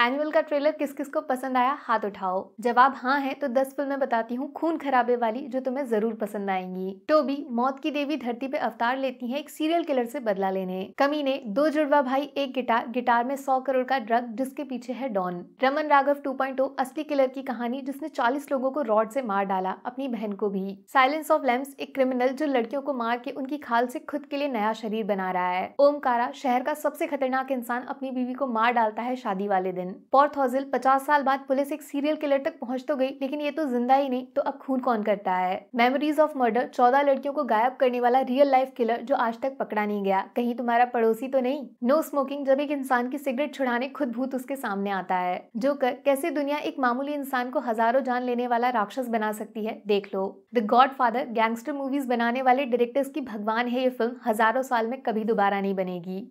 animal का trailer किस किस को पसंद आया हाथ उठाओ जवाब हाँ है तो दस फिल्में बताती हूँ खून खराबे वाली जो तुम्हें जरूर पसंद आएंगी टोबी मौत की देवी धरती पे अवतार लेती है एक सीरियल किलर से बदला लेने कमी ने दो जुड़वा भाई एक गिटार गिटार में सौ करोड़ का ड्रग जिसके पीछे है डॉन रमन राघव टू असली किलर की कहानी जिसने चालीस लोगों को रॉड से मार डाला अपनी बहन को भी साइलेंस ऑफ लैम्स एक क्रिमिनल जो लड़कियों को मार के उनकी खाल से खुद के लिए नया शरीर बना रहा है ओमकारा शहर का सबसे खतरनाक इंसान अपनी बीवी को मार डालता है शादी वाले दिन स्टेशन पॉर्थोजिल पचास साल बाद पुलिस एक सीरियल किलर तक पहुंच तो गई लेकिन ये तो जिंदा ही नहीं तो अब खून कौन करता है मेमोरीज ऑफ मर्डर चौदह लड़कियों को गायब करने वाला रियल लाइफ किलर जो आज तक पकड़ा नहीं गया कहीं तुम्हारा पड़ोसी तो नहीं नो स्मोकिंग जब एक इंसान की सिगरेट छुड़ाने खुद भूत उसके सामने आता है जो कर कैसे दुनिया एक मामूली इंसान को हजारों जान लेने वाला राक्षस बना सकती है देख लो the godfather gangster movies बनाने वाले डायरेक्टर्स की भगवान है ये फिल्म हजारों साल में कभी दोबारा नहीं बनेगी